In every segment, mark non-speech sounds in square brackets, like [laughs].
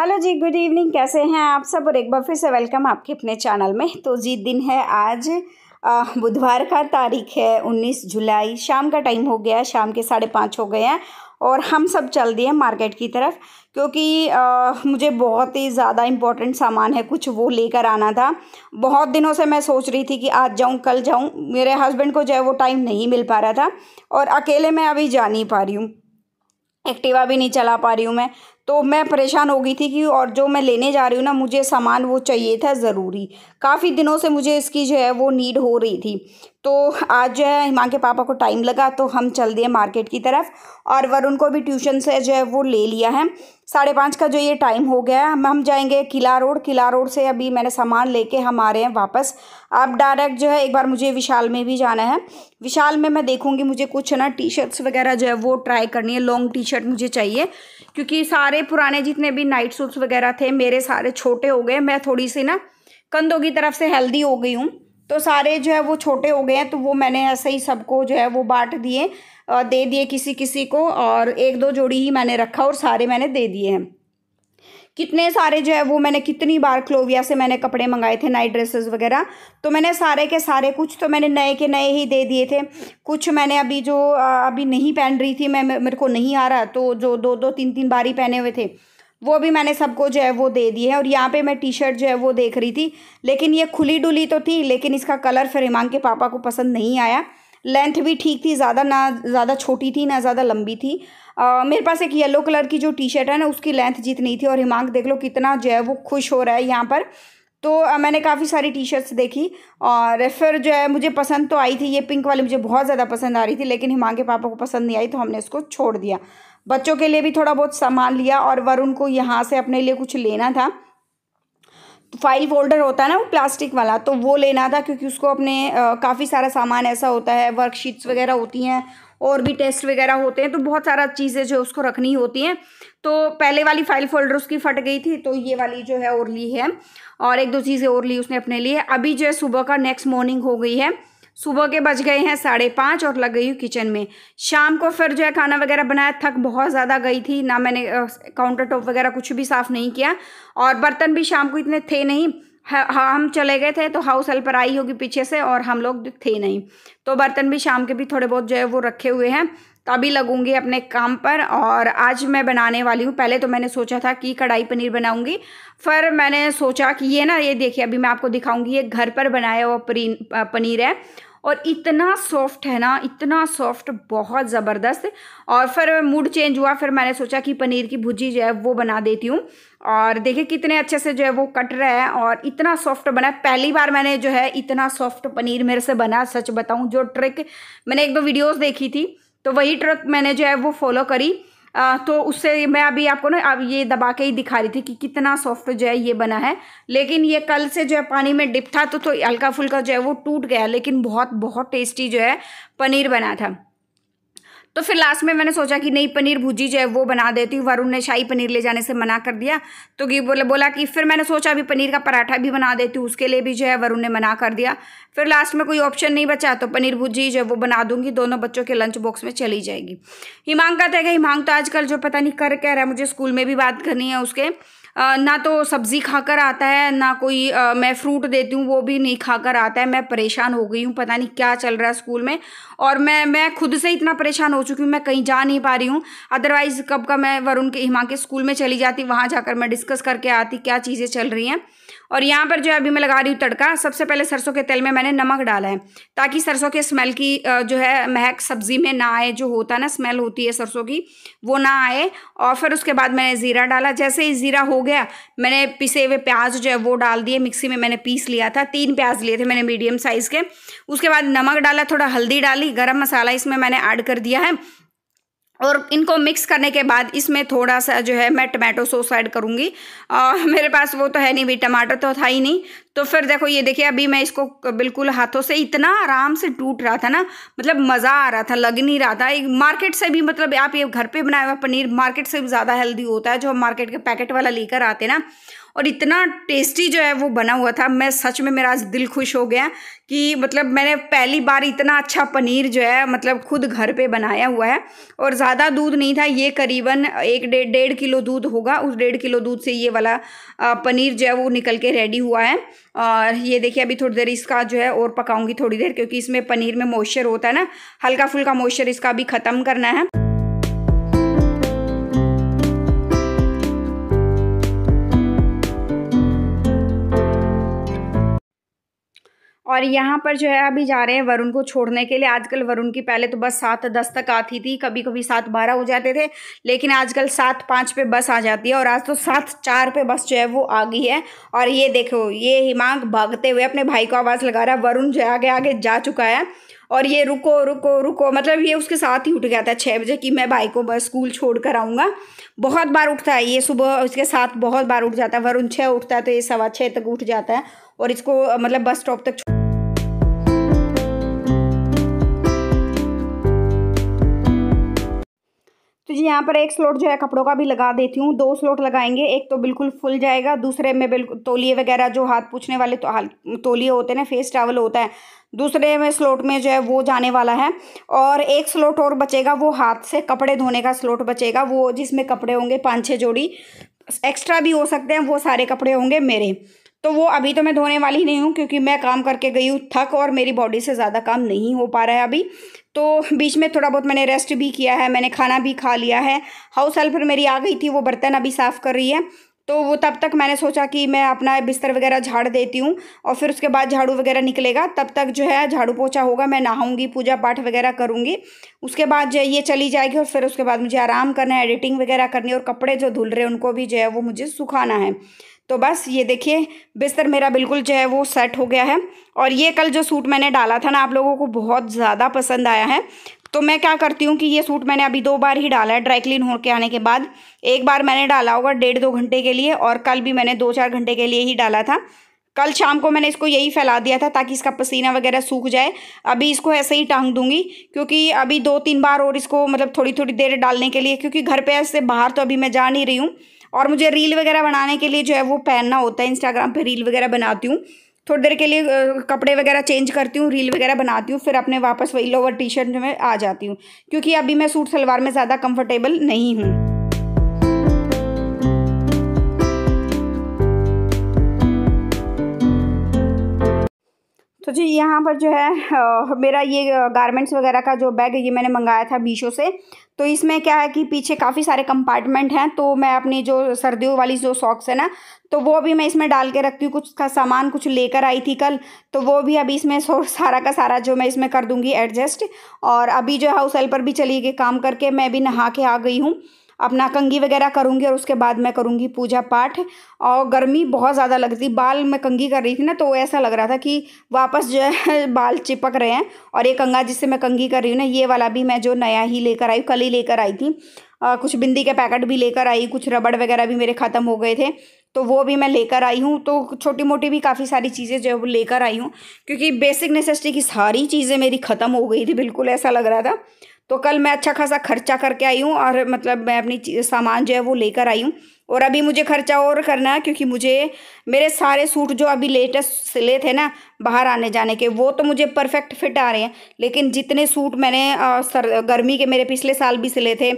hello जी good evening कैसे हैं आप सब और एक बार फिर से वेलकम आपके अपने चैनल में तो जी दिन है आज बुधवार का तारीख है 19 जुलाई शाम का टाइम हो गया शाम के साढ़े पाँच हो गए हैं और हम सब चल दिए मार्केट की तरफ क्योंकि आ, मुझे बहुत ही ज़्यादा इम्पोर्टेंट सामान है कुछ वो लेकर आना था बहुत दिनों से मैं सोच रही थी कि आज जाऊँ कल जाऊँ मेरे हस्बैंड को जो है वो टाइम नहीं मिल पा रहा था और अकेले मैं अभी जा नहीं पा रही हूँ एक्टिवा भी नहीं चला पा रही हूँ मैं तो मैं परेशान हो गई थी कि और जो मैं लेने जा रही हूँ ना मुझे सामान वो चाहिए था ज़रूरी काफ़ी दिनों से मुझे इसकी जो है वो नीड हो रही थी तो आज जो है हिमा के पापा को टाइम लगा तो हम चल दिए मार्केट की तरफ और वरुण को भी ट्यूशन से जो है वो ले लिया है साढ़े पाँच का जो ये टाइम हो गया है हम हम जाएंगे किला रोड किला रोड से अभी मैंने सामान लेके हम आ रहे हैं वापस अब डायरेक्ट जो है एक बार मुझे विशाल में भी जाना है विशाल में मैं देखूँगी मुझे कुछ ना टी शर्ट्स वगैरह जो है वो ट्राई करनी है लॉन्ग टी शर्ट मुझे चाहिए क्योंकि सारे सारे पुराने जितने भी नाइट सूट्स वगैरह थे मेरे सारे छोटे हो गए मैं थोड़ी सी ना कंधों की तरफ से हेल्दी हो गई हूँ तो सारे जो है वो छोटे हो गए हैं तो वो मैंने ऐसे ही सबको जो है वो बांट दिए दे दिए किसी किसी को और एक दो जोड़ी ही मैंने रखा और सारे मैंने दे दिए हैं कितने सारे जो है वो मैंने कितनी बार क्लोविया से मैंने कपड़े मंगाए थे नाइट ड्रेसेस वगैरह तो मैंने सारे के सारे कुछ तो मैंने नए के नए ही दे दिए थे कुछ मैंने अभी जो अभी नहीं पहन रही थी मैं मेरे को नहीं आ रहा तो जो दो दो तीन तीन बार ही पहने हुए थे वो भी मैंने सबको जो है वो दे दिए हैं और यहाँ पे मैं टी शर्ट जो है वो देख रही थी लेकिन ये खुली डुली तो थी लेकिन इसका कलर फिर हिमांग के पापा को पसंद नहीं आया लेंथ भी ठीक थी ज़्यादा ना ज़्यादा छोटी थी ना ज़्यादा लंबी थी आ, मेरे पास एक येलो कलर की जो टी शर्ट है ना उसकी लेंथ जितनी थी और हिमांक देख लो कितना जो है वो खुश हो रहा है यहाँ पर तो आ, मैंने काफ़ी सारी टी शर्ट्स देखी और फिर जो है मुझे पसंद तो आई थी ये पिंक वाली मुझे बहुत ज़्यादा पसंद आ रही थी लेकिन हिमांक के पापा को पसंद नहीं आई तो हमने इसको छोड़ दिया बच्चों के लिए भी थोड़ा बहुत सामान लिया और वरुण को यहाँ से अपने लिए कुछ लेना था फाइल फोल्डर होता है ना वो प्लास्टिक वाला तो वो लेना था क्योंकि उसको अपने काफ़ी सारा सामान ऐसा होता है वर्कशीट्स वगैरह होती हैं और भी टेस्ट वगैरह होते हैं तो बहुत सारा चीज़ें जो उसको रखनी होती हैं तो पहले वाली फाइल फोल्डर उसकी फट गई थी तो ये वाली जो है और ली है और एक दो चीज़ें और ली उसने अपने लिए अभी जो है सुबह का नेक्स्ट मॉर्निंग हो गई है सुबह के बज गए हैं साढ़े पाँच और लग गई हूँ किचन में शाम को फिर जो है खाना वगैरह बनाया थक बहुत ज़्यादा गई थी ना मैंने काउंटर टॉप वगैरह कुछ भी साफ़ नहीं किया और बर्तन भी शाम को इतने थे नहीं हाँ हम चले गए थे तो हाउस हेल्पर आई होगी पीछे से और हम लोग थे नहीं तो बर्तन भी शाम के भी थोड़े बहुत जो है वो रखे हुए हैं तो अभी लगूंगी अपने काम पर और आज मैं बनाने वाली हूँ पहले तो मैंने सोचा था कि कढ़ाई पनीर बनाऊंगी फिर मैंने सोचा कि ये ना ये देखिए अभी मैं आपको दिखाऊंगी ये घर पर बनाया हुआ पनीर है और इतना सॉफ्ट है ना इतना सॉफ्ट बहुत ज़बरदस्त और फिर मूड चेंज हुआ फिर मैंने सोचा कि पनीर की भुजी जो है वो बना देती हूँ और देखिए कितने अच्छे से जो है वो कट रहा है और इतना सॉफ्ट बना पहली बार मैंने जो है इतना सॉफ्ट पनीर मेरे से बना सच बताऊँ जो ट्रिक मैंने एक दो वीडियोज़ देखी थी तो वही ट्रिक मैंने जो है वो फॉलो करी आ, तो उससे मैं अभी आपको ना अब ये दबा के ही दिखा रही थी कि कितना सॉफ्ट जो है ये बना है लेकिन ये कल से जो है पानी में डिप था तो, तो हल्का फुल्का जो है वो टूट गया लेकिन बहुत बहुत टेस्टी जो है पनीर बना था तो फिर लास्ट में मैंने सोचा कि नहीं पनीर भुजी जो है वो बना देती हूँ वरुण ने शाही पनीर ले जाने से मना कर दिया तो कि बोला बोला कि फिर मैंने सोचा अभी पनीर का पराठा भी बना देती हूँ उसके लिए भी जो है वरुण ने मना कर दिया फिर लास्ट में कोई ऑप्शन नहीं बचा तो पनीर भुजी जो है वो बना दूंगी दोनों बच्चों के लंच बॉक्स में चली जाएगी हिमांग का तय तो हिमांग तो आजकल जो पता नहीं कर कह रहा है मुझे स्कूल में भी बात करनी है उसके ना तो सब्ज़ी खाकर आता है ना कोई आ, मैं फ्रूट देती हूँ वो भी नहीं खाकर आता है मैं परेशान हो गई हूँ पता नहीं क्या चल रहा है स्कूल में और मैं मैं खुद से इतना परेशान हो चुकी हूँ मैं कहीं जा नहीं पा रही हूँ अदरवाइज़ कब का मैं वरुण के हिमा के स्कूल में चली जाती वहाँ जाकर मैं डिस्कस करके आती क्या चीज़ें चल रही हैं और यहाँ पर जो है अभी मैं लगा रही हूँ तड़का सबसे पहले सरसों के तेल में मैंने नमक डाला है ताकि सरसों के स्मेल की जो है महक सब्जी में ना आए जो होता है ना स्मेल होती है सरसों की वो ना आए और फिर उसके बाद मैंने ज़ीरा डाला जैसे ही ज़ीरा हो गया मैंने पिसे हुए प्याज जो है वो डाल दिए मिक्सी में मैंने पीस लिया था तीन प्याज लिए थे मैंने मीडियम साइज़ के उसके बाद नमक डाला थोड़ा हल्दी डाली गर्म मसाला इसमें मैंने ऐड कर दिया है और इनको मिक्स करने के बाद इसमें थोड़ा सा जो है मैं टमाटो सॉस ऐड करूँगी मेरे पास वो तो है नहीं भाई टमाटर तो था ही नहीं तो फिर देखो ये देखिए अभी मैं इसको बिल्कुल हाथों से इतना आराम से टूट रहा था ना मतलब मज़ा आ रहा था लग नहीं रहा था मार्केट से भी मतलब आप ये घर पे बनाया हुआ पनीर मार्केट से भी ज़्यादा हेल्दी होता है जो हम मार्केट के पैकेट वाला लेकर आते ना और इतना टेस्टी जो है वो बना हुआ था मैं सच में मेरा आज दिल खुश हो गया कि मतलब मैंने पहली बार इतना अच्छा पनीर जो है मतलब खुद घर पे बनाया हुआ है और ज़्यादा दूध नहीं था ये करीबन एक डेढ़ डेढ़ किलो दूध होगा उस डेढ़ किलो दूध से ये वाला पनीर जो है वो निकल के रेडी हुआ है और ये देखिए अभी थोड़ी देर इसका जो है और पकाऊंगी थोड़ी देर क्योंकि इसमें पनीर में मॉइस्चर होता है ना हल्का फुल्का मॉइस्चर इसका अभी ख़त्म करना है और यहाँ पर जो है अभी जा रहे हैं वरुण को छोड़ने के लिए आजकल वरुण की पहले तो बस सात दस तक आती थी कभी कभी सात बारह हो जाते थे लेकिन आजकल सात पाँच पे बस आ जाती है और आज तो सात चार पे बस जो है वो आ गई है और ये देखो ये हिमांक भागते हुए अपने भाई को आवाज़ लगा रहा है वरुण जो आगे आगे जा चुका है और ये रुको रुको रुको मतलब ये उसके साथ ही उठ गया था छः बजे कि मैं भाई को बस स्कूल छोड़ कर आऊँगा बहुत बार उठता है ये सुबह उसके साथ बहुत बार उठ जाता है वरुण छः उठता है तो ये सवा छः तक उठ जाता है और इसको मतलब बस स्टॉप तक छोड़ तो जी यहाँ पर एक स्लोट जो है कपड़ों का भी लगा देती हूँ दो स्लोट लगाएंगे एक तो बिल्कुल फुल जाएगा दूसरे में बिल्कुल तोलिए वगैरह जो हाथ पूछने वाले तो तोलिए होते हैं ना फेस ट्रैवल होता है दूसरे में स्लोट में जो है वो जाने वाला है और एक स्लोट और बचेगा वो हाथ से कपड़े धोने का स्लोट बचेगा वो जिसमें कपड़े होंगे पाँच छः जोड़ी एक्स्ट्रा भी हो सकते हैं वो सारे कपड़े होंगे मेरे तो वो अभी तो मैं धोने वाली नहीं हूँ क्योंकि मैं काम करके गई हूँ थक और मेरी बॉडी से ज़्यादा काम नहीं हो पा रहा है अभी तो बीच में थोड़ा बहुत मैंने रेस्ट भी किया है मैंने खाना भी खा लिया है हाउस हेल्पर मेरी आ गई थी वो बर्तन अभी साफ़ कर रही है तो वो तब तक मैंने सोचा कि मैं अपना बिस्तर वगैरह झाड़ देती हूँ और फिर उसके बाद झाड़ू वगैरह निकलेगा तब तक जो है झाड़ू पोछा होगा मैं नहाऊँगी पूजा पाठ वगैरह करूँगी उसके बाद जो है ये चली जाएगी और फिर उसके बाद मुझे आराम करना है एडिटिंग वगैरह करनी और कपड़े जो धुल रहे हैं उनको भी जो है वो मुझे सुखाना है तो बस ये देखिए बिस्तर मेरा बिल्कुल जो है वो सेट हो गया है और ये कल जो सूट मैंने डाला था ना आप लोगों को बहुत ज़्यादा पसंद आया है तो मैं क्या करती हूँ कि ये सूट मैंने अभी दो बार ही डाला है ड्राई क्लीन होकर आने के बाद एक बार मैंने डाला होगा डेढ़ दो घंटे के लिए और कल भी मैंने दो चार घंटे के लिए ही डाला था कल शाम को मैंने इसको यही फैला दिया था ताकि इसका पसीना वगैरह सूख जाए अभी इसको ऐसे ही टांग दूंगी क्योंकि अभी दो तीन बार और इसको मतलब थोड़ी थोड़ी देर डालने के लिए क्योंकि घर पे ऐसे बाहर तो अभी मैं जा नहीं रही हूँ और मुझे रील वगैरह बनाने के लिए जो है वो पहनना होता है इंस्टाग्राम पर रील वगैरह बनाती हूँ थोड़ी देर के लिए कपड़े वगैरह चेंज करती हूँ रील वगैरह बनाती हूँ फिर अपने वापस वही लोवर टी शर्ट में आ जाती हूँ क्योंकि अभी मैं सूट सलवार में ज़्यादा कंफर्टेबल नहीं हूँ तो जी यहाँ पर जो है आ, मेरा ये गारमेंट्स वगैरह का जो बैग ये मैंने मंगाया था बीशो से तो इसमें क्या है कि पीछे काफ़ी सारे कंपार्टमेंट हैं तो मैं अपनी जो सर्दियों वाली जो सॉक्स है ना तो वो भी मैं इसमें डाल के रखती हूँ कुछ का सामान कुछ लेकर आई थी कल तो वो भी अभी इसमें सारा का सारा जो मैं इसमें कर दूँगी एडजस्ट और अभी जो हाउस हेल्पर भी चली गई काम करके मैं भी नहा के आ गई हूँ अपना कंगी वगैरह करूँगी और उसके बाद मैं करूँगी पूजा पाठ और गर्मी बहुत ज़्यादा लगती बाल मैं कंगी कर रही थी ना तो ऐसा लग रहा था कि वापस जो है [laughs] बाल चिपक रहे हैं और ये कंगा जिससे मैं कंगी कर रही हूँ ना ये वाला भी मैं जो नया ही लेकर आई कल ही लेकर आई थी आ, कुछ बिंदी के पैकेट भी लेकर आई कुछ रबड़ वगैरह भी मेरे ख़त्म हो गए थे तो वो भी मैं लेकर आई हूँ तो छोटी मोटी भी काफ़ी सारी चीज़ें जो है वो लेकर आई हूँ क्योंकि बेसिक नेसेसिटी की सारी चीज़ें मेरी ख़त्म हो गई थी बिल्कुल ऐसा लग रहा था तो कल मैं अच्छा खासा खर्चा करके आई हूँ और मतलब मैं अपनी सामान जो है वो लेकर आई हूँ और अभी मुझे खर्चा और करना है क्योंकि मुझे मेरे सारे सूट जो अभी लेटेस्ट सिले थे ना बाहर आने जाने के वो तो मुझे परफेक्ट फिट आ रहे हैं लेकिन जितने सूट मैंने सर गर्मी के मेरे पिछले साल भी सिले थे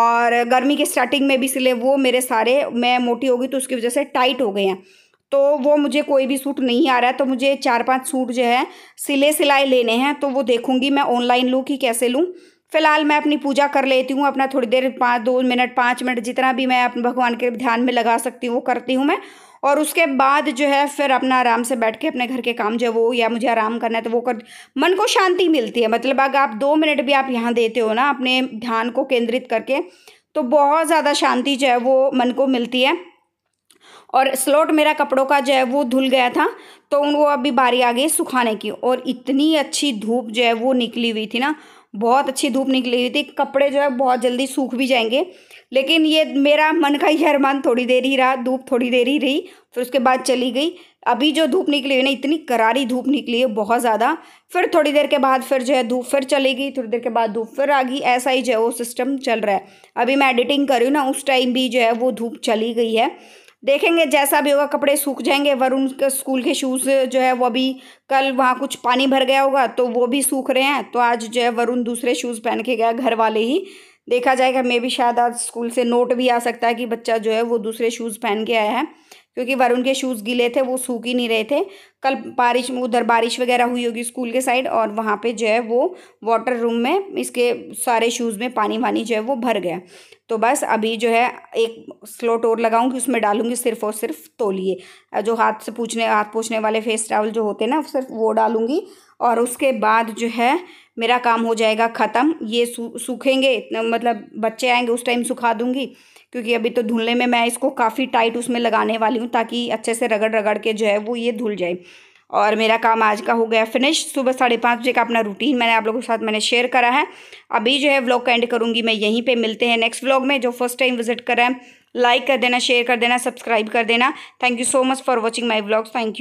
और गर्मी के स्टार्टिंग में भी सिले वो मेरे सारे मैं मोटी होगी तो उसकी वजह से टाइट हो गए हैं तो वो मुझे कोई भी सूट नहीं आ रहा है तो मुझे चार पाँच सूट जो है सिले सिलाए लेने हैं तो वो देखूँगी मैं ऑनलाइन लूँ कि कैसे लूँ फिलहाल मैं अपनी पूजा कर लेती हूँ अपना थोड़ी देर पाँच दो मिनट पाँच मिनट जितना भी मैं अपने भगवान के ध्यान में लगा सकती हूँ वो करती हूँ मैं और उसके बाद जो है फिर अपना आराम से बैठ के अपने घर के काम जो है वो या मुझे आराम करना है तो वो कर मन को शांति मिलती है मतलब अगर आप दो मिनट भी आप यहाँ देते हो ना अपने ध्यान को केंद्रित करके तो बहुत ज़्यादा शांति जो है वो मन को मिलती है और स्लॉट मेरा कपड़ों का जो है वो धुल गया था तो उनको अभी बारी आ गई सुखाने की और इतनी अच्छी धूप जो है वो निकली हुई थी ना बहुत अच्छी धूप निकली हुई थी कपड़े जो है बहुत जल्दी सूख भी जाएंगे लेकिन ये मेरा मन का ही अरमान थोड़ी देर ही रहा धूप थोड़ी देर ही रही फिर उसके बाद चली गई अभी जो धूप निकली हुई ना इतनी करारी धूप निकली है बहुत ज़्यादा फिर थोड़ी देर के बाद फिर जो है धूप फिर चली गई थोड़ी देर के बाद धूप फिर आ गई ऐसा ही जो है वो सिस्टम चल रहा है अभी मैं एडिटिंग कर रही हूँ ना उस टाइम भी जो है वो धूप चली गई है देखेंगे जैसा भी होगा कपड़े सूख जाएंगे वरुण के स्कूल के शूज़ जो है वो अभी कल वहाँ कुछ पानी भर गया होगा तो वो भी सूख रहे हैं तो आज जो है वरुण दूसरे शूज़ पहन के गया घर वाले ही देखा जाएगा मे भी शायद आज स्कूल से नोट भी आ सकता है कि बच्चा जो है वो दूसरे शूज़ पहन के आया है क्योंकि वरुण के शूज़ गीले थे वो सूख ही नहीं रहे थे कल बारिश उधर बारिश वगैरह हुई होगी स्कूल के साइड और वहाँ पे जो है वो वाटर रूम में इसके सारे शूज़ में पानी वानी जो है वो भर गया तो बस अभी जो है एक स्लो टोर लगाऊंगी उसमें डालूंगी सिर्फ और सिर्फ तोलिए जो हाथ से पूछने हाथ पूछने वाले फेस टावल जो होते हैं ना सिर्फ वो डालूंगी और उसके बाद जो है मेरा काम हो जाएगा ख़त्म ये सूखेंगे मतलब बच्चे आएंगे उस टाइम सुखा दूँगी क्योंकि अभी तो धुलने में मैं इसको काफ़ी टाइट उसमें लगाने वाली हूँ ताकि अच्छे से रगड़ रगड़ के जो है वो ये धुल जाए और मेरा काम आज का हो गया फिनिश सुबह साढ़े पाँच बजे का अपना रूटीन मैंने आप लोगों के साथ मैंने शेयर करा है अभी जो है व्लॉग का एंड करूँगी मैं यहीं पे मिलते हैं नेक्स्ट व्लॉग में जो फर्स्ट टाइम विजिट करा है लाइक कर देना शेयर कर देना सब्सक्राइब कर देना thank you so much for watching my vlogs thank you